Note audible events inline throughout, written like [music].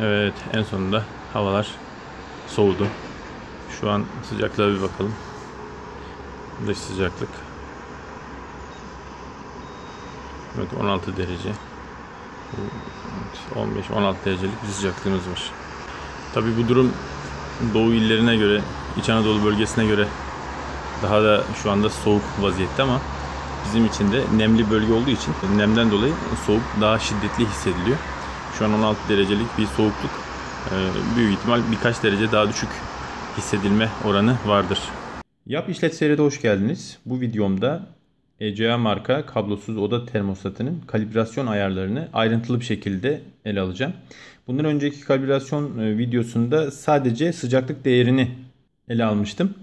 Evet en sonunda havalar soğudu. Şu an sıcaklığa bir bakalım. Dış sıcaklık. Evet 16 derece. 15-16 derecelik bir sıcaklığımız var. Tabi bu durum Doğu illerine göre, İç Anadolu bölgesine göre daha da şu anda soğuk vaziyette ama bizim için de nemli bölge olduğu için nemden dolayı soğuk daha şiddetli hissediliyor. Şu an 16 derecelik bir soğukluk. Ee, büyük ihtimal birkaç derece daha düşük hissedilme oranı vardır. Yap İşlet Seri'de hoş geldiniz. Bu videomda ECA marka kablosuz oda termostatının kalibrasyon ayarlarını ayrıntılı bir şekilde ele alacağım. Bundan önceki kalibrasyon e, videosunda sadece sıcaklık değerini ele almıştım.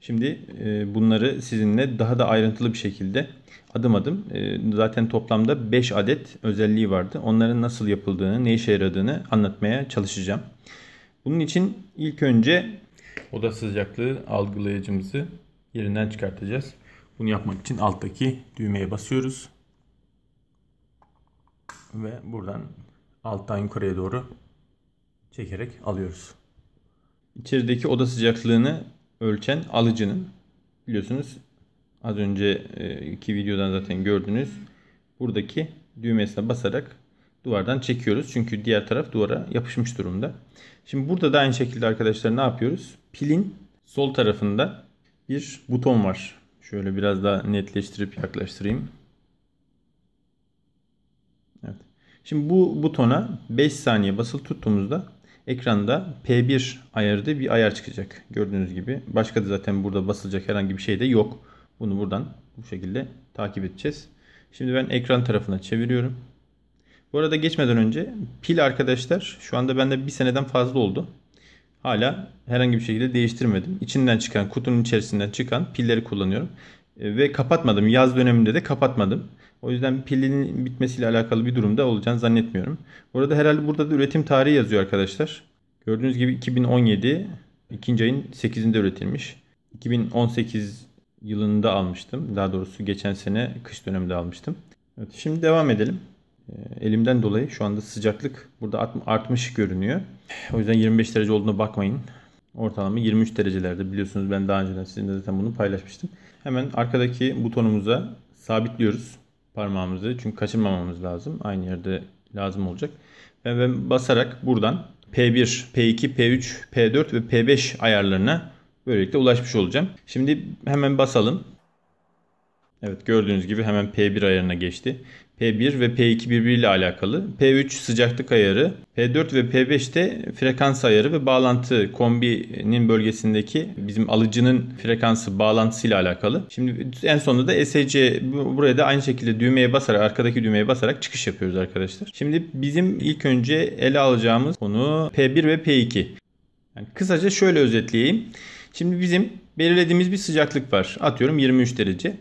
Şimdi e, bunları sizinle daha da ayrıntılı bir şekilde adım adım e, zaten toplamda 5 adet özelliği vardı. Onların nasıl yapıldığını, ne işe yaradığını anlatmaya çalışacağım. Bunun için ilk önce oda sıcaklığı algılayıcımızı yerinden çıkartacağız. Bunu yapmak için alttaki düğmeye basıyoruz. Ve buradan alttan yukarıya doğru çekerek alıyoruz. İçerideki oda sıcaklığını ölçen alıcının biliyorsunuz az önceki e, videodan zaten gördünüz. Buradaki düğmesine basarak duvardan çekiyoruz. Çünkü diğer taraf duvara yapışmış durumda. Şimdi burada da aynı şekilde arkadaşlar ne yapıyoruz? Pilin sol tarafında bir buton var. Şöyle biraz daha netleştirip yaklaştırayım. Evet. Şimdi bu butona 5 saniye basılı tuttuğumuzda ekranda P1 ayarı bir ayar çıkacak. Gördüğünüz gibi. Başka da zaten burada basılacak herhangi bir şey de yok. Bunu buradan bu şekilde takip edeceğiz. Şimdi ben ekran tarafına çeviriyorum. Bu arada geçmeden önce pil arkadaşlar şu anda bende bir seneden fazla oldu. Hala herhangi bir şekilde değiştirmedim. İçinden çıkan kutunun içerisinden çıkan pilleri kullanıyorum. E, ve kapatmadım. Yaz döneminde de kapatmadım. O yüzden pilinin bitmesiyle alakalı bir durumda olacağını zannetmiyorum. Bu arada herhalde burada da üretim tarihi yazıyor arkadaşlar. Gördüğünüz gibi 2017 ikinci ayın 8'inde üretilmiş. 2018 yılında almıştım. Daha doğrusu geçen sene kış döneminde almıştım. Evet, şimdi devam edelim. Ee, elimden dolayı şu anda sıcaklık burada artmış görünüyor. O yüzden 25 derece olduğuna bakmayın. Ortalama 23 derecelerde biliyorsunuz ben daha önceden sizinle zaten bunu paylaşmıştım. Hemen arkadaki butonumuza sabitliyoruz parmağımızı çünkü kaçırmamamız lazım. Aynı yerde lazım olacak. Ve ben basarak buradan P1, P2, P3, P4 ve P5 ayarlarına böylelikle ulaşmış olacağım. Şimdi hemen basalım. Evet gördüğünüz gibi hemen P1 ayarına geçti. P1 ve P2 birbiriyle alakalı. P3 sıcaklık ayarı, P4 ve P5 de frekans ayarı ve bağlantı kombinin bölgesindeki bizim alıcının frekansı bağlantısıyla alakalı. Şimdi en sonunda da e SC buraya da aynı şekilde düğmeye basarak arkadaki düğmeye basarak çıkış yapıyoruz arkadaşlar. Şimdi bizim ilk önce ele alacağımız konu P1 ve P2. Yani kısaca şöyle özetleyeyim. Şimdi bizim belirlediğimiz bir sıcaklık var. Atıyorum 23 derece.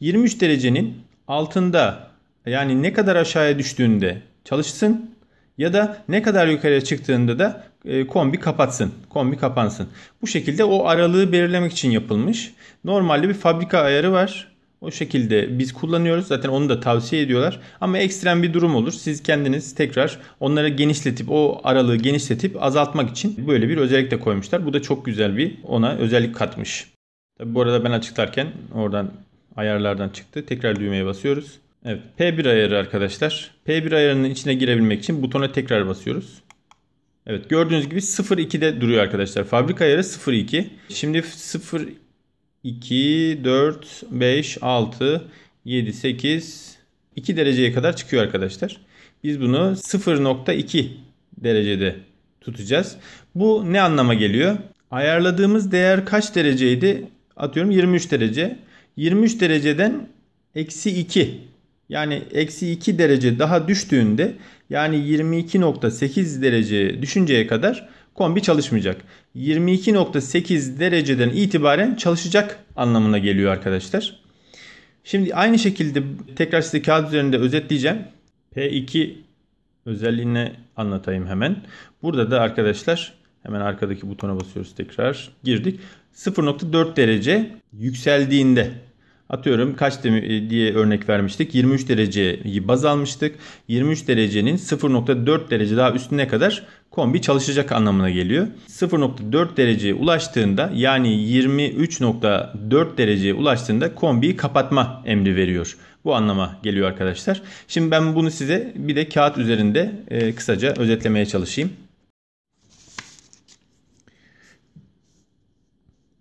23 derecenin altında yani ne kadar aşağıya düştüğünde çalışsın ya da ne kadar yukarıya çıktığında da e, kombi kapatsın. Kombi kapansın. Bu şekilde o aralığı belirlemek için yapılmış. Normalde bir fabrika ayarı var. O şekilde biz kullanıyoruz. Zaten onu da tavsiye ediyorlar. Ama ekstrem bir durum olur. Siz kendiniz tekrar onları genişletip o aralığı genişletip azaltmak için böyle bir özellik de koymuşlar. Bu da çok güzel bir ona özellik katmış. Tabi bu arada ben açıklarken oradan ayarlardan çıktı. Tekrar düğmeye basıyoruz. Evet P1 ayarı arkadaşlar. P1 ayarının içine girebilmek için butona tekrar basıyoruz. Evet gördüğünüz gibi 0.2'de duruyor arkadaşlar. Fabrika ayarı 0.2. Şimdi 0, 2, 4, 5, 6, 7, 8, 2 dereceye kadar çıkıyor arkadaşlar. Biz bunu 0.2 derecede tutacağız. Bu ne anlama geliyor? Ayarladığımız değer kaç dereceydi? Atıyorum 23 derece. 23 dereceden eksi 2 yani eksi 2 derece daha düştüğünde yani 22.8 derece düşünceye kadar kombi çalışmayacak. 22.8 dereceden itibaren çalışacak anlamına geliyor arkadaşlar. Şimdi aynı şekilde tekrar size kağıt üzerinde özetleyeceğim. P2 özelliğini anlatayım hemen. Burada da arkadaşlar hemen arkadaki butona basıyoruz tekrar girdik. 0.4 derece yükseldiğinde Atıyorum kaç e, diye örnek vermiştik. 23 dereceyi baz almıştık. 23 derecenin 0.4 derece daha üstüne kadar kombi çalışacak anlamına geliyor. 0.4 dereceye ulaştığında yani 23.4 dereceye ulaştığında kombiyi kapatma emri veriyor. Bu anlama geliyor arkadaşlar. Şimdi ben bunu size bir de kağıt üzerinde e, kısaca özetlemeye çalışayım.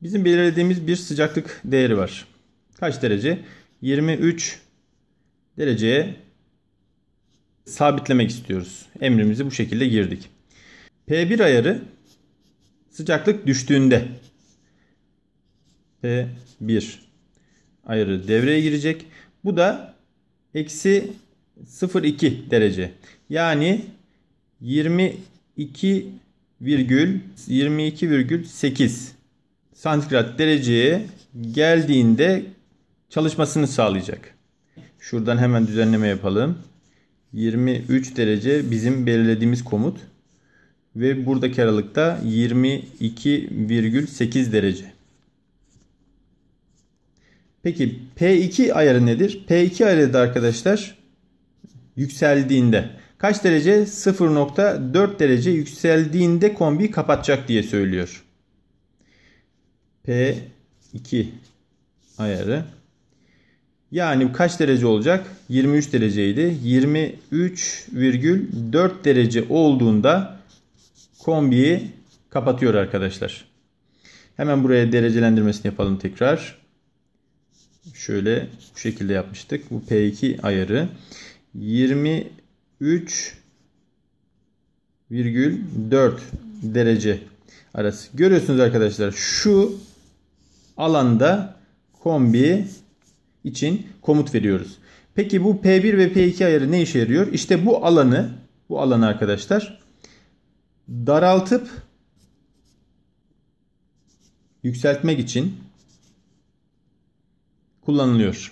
Bizim belirlediğimiz bir sıcaklık değeri var kaç derece? 23 dereceye sabitlemek istiyoruz. Emrimizi bu şekilde girdik. P1 ayarı sıcaklık düştüğünde P1 ayarı devreye girecek. Bu da eksi 0,2 derece. Yani 22 santigrat dereceye geldiğinde çalışmasını sağlayacak. Şuradan hemen düzenleme yapalım. 23 derece bizim belirlediğimiz komut ve buradaki aralıkta 22,8 derece. Peki P2 ayarı nedir? P2 ayarı da arkadaşlar yükseldiğinde kaç derece? 0.4 derece yükseldiğinde kombi kapatacak diye söylüyor. P2 ayarı yani kaç derece olacak? 23 dereceydi. 23,4 derece olduğunda kombiyi kapatıyor arkadaşlar. Hemen buraya derecelendirmesini yapalım tekrar. Şöyle bu şekilde yapmıştık. Bu P2 ayarı 23,4 derece arası. Görüyorsunuz arkadaşlar şu alanda kombi için komut veriyoruz. Peki bu P1 ve P2 ayarı ne işe yarıyor? İşte bu alanı, bu alanı arkadaşlar daraltıp yükseltmek için kullanılıyor.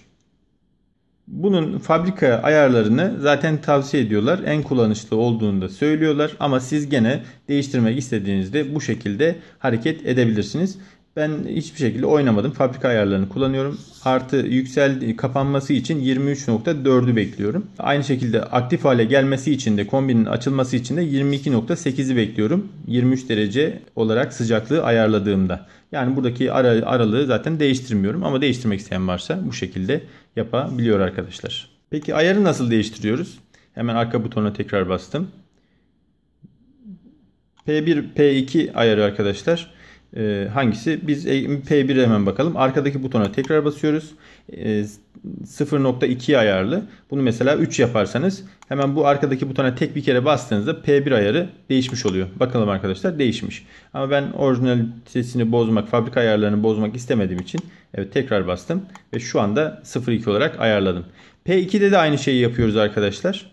Bunun fabrika ayarlarını zaten tavsiye ediyorlar. En kullanışlı olduğunu da söylüyorlar ama siz gene değiştirmek istediğinizde bu şekilde hareket edebilirsiniz. Ben hiçbir şekilde oynamadım. Fabrika ayarlarını kullanıyorum. Artı yüksel e, kapanması için 23.4'ü bekliyorum. Aynı şekilde aktif hale gelmesi için de kombinin açılması için de 22.8'i bekliyorum. 23 derece olarak sıcaklığı ayarladığımda. Yani buradaki ar aralığı zaten değiştirmiyorum ama değiştirmek isteyen varsa bu şekilde yapabiliyor arkadaşlar. Peki ayarı nasıl değiştiriyoruz? Hemen arka butona tekrar bastım. P1, P2 ayarı arkadaşlar e, hangisi? Biz P1'e hemen bakalım. Arkadaki butona tekrar basıyoruz. E, ee, 0.2 ayarlı. Bunu mesela 3 yaparsanız hemen bu arkadaki butona tek bir kere bastığınızda P1 ayarı değişmiş oluyor. Bakalım arkadaşlar değişmiş. Ama ben sesini bozmak, fabrika ayarlarını bozmak istemediğim için evet tekrar bastım. Ve şu anda 0.2 olarak ayarladım. P2'de de aynı şeyi yapıyoruz arkadaşlar.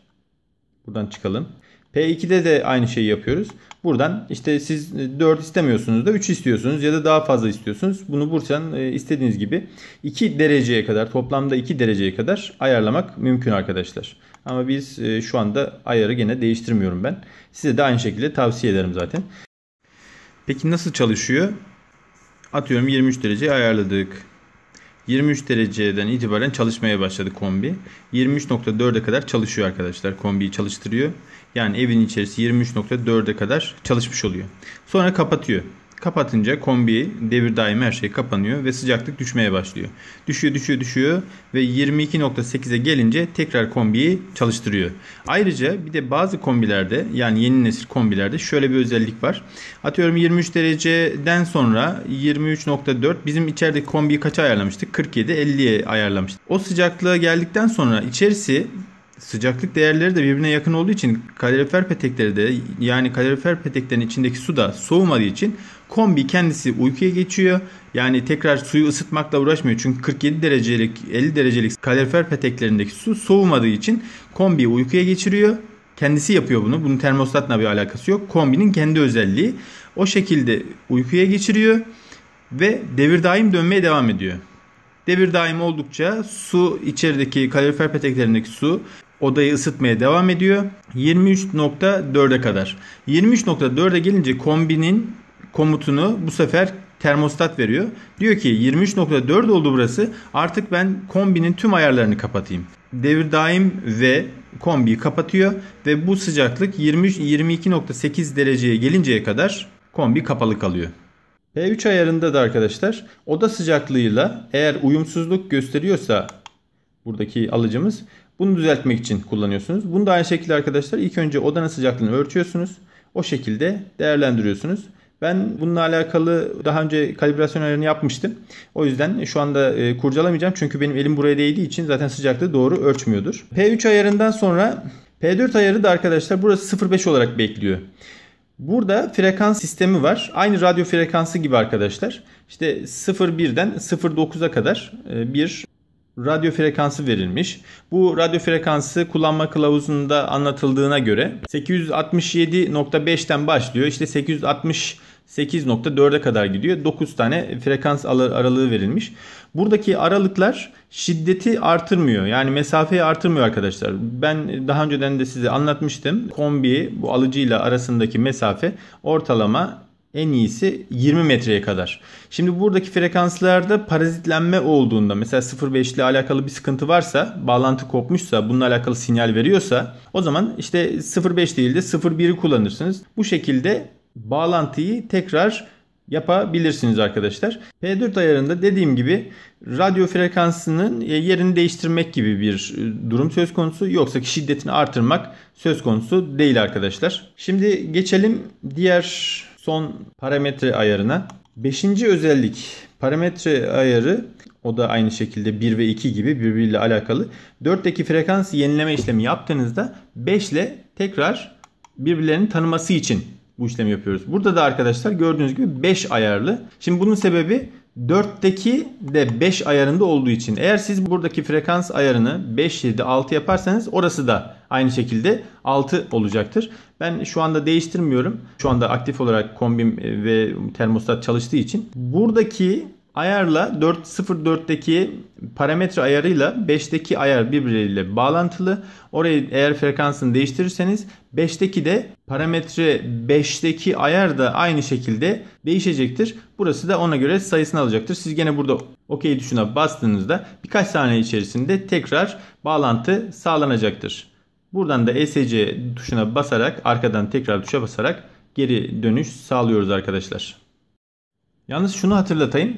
Buradan çıkalım. H2'de de aynı şeyi yapıyoruz. Buradan işte siz 4 e, istemiyorsunuz da 3 istiyorsunuz ya da daha fazla istiyorsunuz. Bunu Bursa'nın e, istediğiniz gibi 2 dereceye kadar toplamda 2 dereceye kadar ayarlamak mümkün arkadaşlar. Ama biz e, şu anda ayarı gene değiştirmiyorum ben. Size de aynı şekilde tavsiye ederim zaten. Peki nasıl çalışıyor? Atıyorum 23 derece ayarladık. 23 dereceden itibaren çalışmaya başladı kombi. 23.4'e kadar çalışıyor arkadaşlar. Kombiyi çalıştırıyor. Yani evin içerisi 23.4'e kadar çalışmış oluyor. Sonra kapatıyor. Kapatınca kombi devir daim her şey kapanıyor ve sıcaklık düşmeye başlıyor. Düşüyor düşüyor düşüyor ve 22.8'e gelince tekrar kombiyi çalıştırıyor. Ayrıca bir de bazı kombilerde yani yeni nesil kombilerde şöyle bir özellik var. Atıyorum 23 dereceden sonra 23.4 bizim içerideki kombiyi kaça ayarlamıştık? 47 50'ye ayarlamıştık. O sıcaklığa geldikten sonra içerisi sıcaklık değerleri de birbirine yakın olduğu için kalorifer petekleri de yani kalorifer peteklerin içindeki su da soğumadığı için kombi kendisi uykuya geçiyor. Yani tekrar suyu ısıtmakla uğraşmıyor. Çünkü 47 derecelik 50 derecelik kalorifer peteklerindeki su soğumadığı için kombi uykuya geçiriyor. Kendisi yapıyor bunu. Bunun termostatla bir alakası yok. Kombinin kendi özelliği. O şekilde uykuya geçiriyor ve devir daim dönmeye devam ediyor. Devir daim oldukça su içerideki kalorifer peteklerindeki su odayı ısıtmaya devam ediyor. 23.4'e kadar. 23.4'e gelince kombinin komutunu bu sefer termostat veriyor. Diyor ki 23.4 oldu burası. Artık ben kombinin tüm ayarlarını kapatayım. Devir daim ve kombiyi kapatıyor ve bu sıcaklık 23 22.8 dereceye gelinceye kadar kombi kapalı kalıyor. P3 ayarında da arkadaşlar oda sıcaklığıyla eğer uyumsuzluk gösteriyorsa buradaki alıcımız bunu düzeltmek için kullanıyorsunuz. Bunu da aynı şekilde arkadaşlar ilk önce odanın sıcaklığını ölçüyorsunuz. O şekilde değerlendiriyorsunuz. Ben bununla alakalı daha önce kalibrasyon ayarını yapmıştım. O yüzden şu anda e, kurcalamayacağım. Çünkü benim elim buraya değdiği için zaten sıcaklığı doğru ölçmüyordur. P3 ayarından sonra P4 ayarı da arkadaşlar burası 0.5 olarak bekliyor. Burada frekans sistemi var. Aynı radyo frekansı gibi arkadaşlar. İşte 0.1'den 0.9'a kadar e, bir radyo frekansı verilmiş. Bu radyo frekansı kullanma kılavuzunda anlatıldığına göre 867.5'ten başlıyor. İşte 860 kadar gidiyor. 9 tane frekans aralığı verilmiş. Buradaki aralıklar şiddeti artırmıyor. Yani mesafeyi artırmıyor arkadaşlar. Ben daha önceden de size anlatmıştım. Kombi bu alıcıyla arasındaki mesafe ortalama en iyisi 20 metreye kadar. Şimdi buradaki frekanslarda parazitlenme olduğunda mesela 05 ile alakalı bir sıkıntı varsa bağlantı kopmuşsa bununla alakalı sinyal veriyorsa o zaman işte 05 değil de 01'i kullanırsınız. Bu şekilde bağlantıyı tekrar yapabilirsiniz arkadaşlar. P4 ayarında dediğim gibi radyo frekansının yerini değiştirmek gibi bir durum söz konusu yoksa şiddetini artırmak söz konusu değil arkadaşlar. Şimdi geçelim diğer son parametre ayarına. Beşinci özellik parametre ayarı o da aynı şekilde 1 ve 2 gibi birbiriyle alakalı. 4'teki frekans yenileme işlemi yaptığınızda 5 ile tekrar birbirlerini tanıması için bu işlemi yapıyoruz. Burada da arkadaşlar gördüğünüz gibi 5 ayarlı. Şimdi bunun sebebi 4'teki de 5 ayarında olduğu için eğer siz buradaki frekans ayarını 5, 7, 6 yaparsanız orası da aynı şekilde 6 olacaktır. Ben şu anda değiştirmiyorum. Şu anda aktif olarak kombim e, ve termostat çalıştığı için. Buradaki Ayarla 4.04'teki parametre ayarıyla 5'teki ayar birbirleriyle bağlantılı. Orayı eğer frekansını değiştirirseniz 5'teki de parametre 5'teki ayar da aynı şekilde değişecektir. Burası da ona göre sayısını alacaktır. Siz gene burada OK tuşuna bastığınızda birkaç saniye içerisinde tekrar bağlantı sağlanacaktır. Buradan da ESC tuşuna basarak arkadan tekrar tuşa basarak geri dönüş sağlıyoruz arkadaşlar. Yalnız şunu hatırlatayım.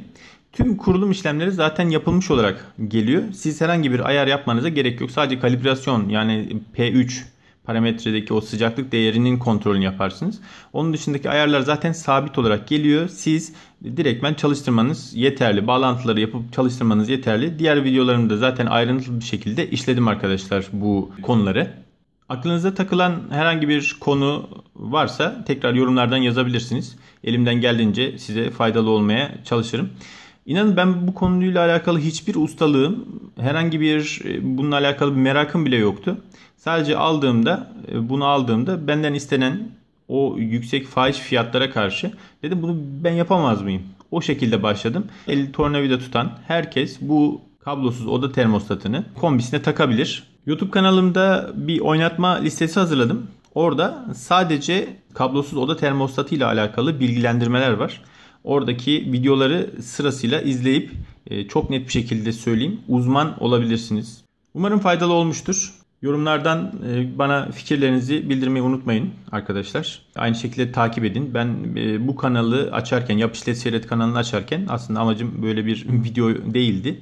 Tüm kurulum işlemleri zaten yapılmış olarak geliyor. Siz herhangi bir ayar yapmanıza gerek yok. Sadece kalibrasyon yani P3 parametredeki o sıcaklık değerinin kontrolünü yaparsınız. Onun dışındaki ayarlar zaten sabit olarak geliyor. Siz direktmen çalıştırmanız yeterli. Bağlantıları yapıp çalıştırmanız yeterli. Diğer videolarımda zaten ayrıntılı bir şekilde işledim arkadaşlar bu konuları. Aklınıza takılan herhangi bir konu varsa tekrar yorumlardan yazabilirsiniz. Elimden geldiğince size faydalı olmaya çalışırım. İnanın ben bu konuyla alakalı hiçbir ustalığım, herhangi bir e, bununla alakalı bir merakım bile yoktu. Sadece aldığımda, e, bunu aldığımda benden istenen o yüksek faiz fiyatlara karşı dedim bunu ben yapamaz mıyım? O şekilde başladım. El tornavida tutan herkes bu kablosuz oda termostatını kombisine takabilir. YouTube kanalımda bir oynatma listesi hazırladım. Orada sadece kablosuz oda termostatı ile alakalı bilgilendirmeler var. Oradaki videoları sırasıyla izleyip e, çok net bir şekilde söyleyeyim. Uzman olabilirsiniz. Umarım faydalı olmuştur. Yorumlardan e, bana fikirlerinizi bildirmeyi unutmayın arkadaşlar. Aynı şekilde takip edin. Ben e, bu kanalı açarken, Yap Seyret kanalını açarken aslında amacım böyle bir [laughs] video değildi.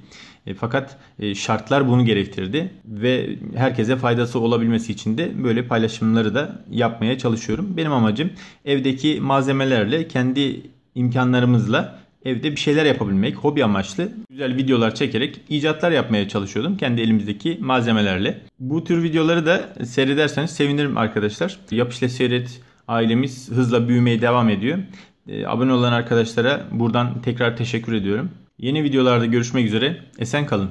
Fakat şartlar bunu gerektirdi ve herkese faydası olabilmesi için de böyle paylaşımları da yapmaya çalışıyorum. Benim amacım evdeki malzemelerle kendi imkanlarımızla evde bir şeyler yapabilmek, hobi amaçlı güzel videolar çekerek icatlar yapmaya çalışıyordum kendi elimizdeki malzemelerle. Bu tür videoları da seyrederseniz sevinirim arkadaşlar. Yapışla seyret ailemiz hızla büyümeye devam ediyor. Ee, abone olan arkadaşlara buradan tekrar teşekkür ediyorum. Yeni videolarda görüşmek üzere. Esen kalın.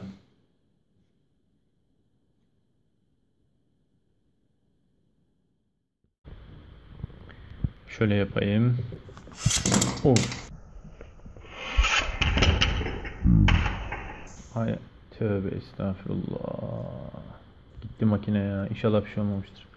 Şöyle yapayım. Of. Hayır. Tövbe estağfurullah. Gitti makine ya. İnşallah bir şey olmamıştır.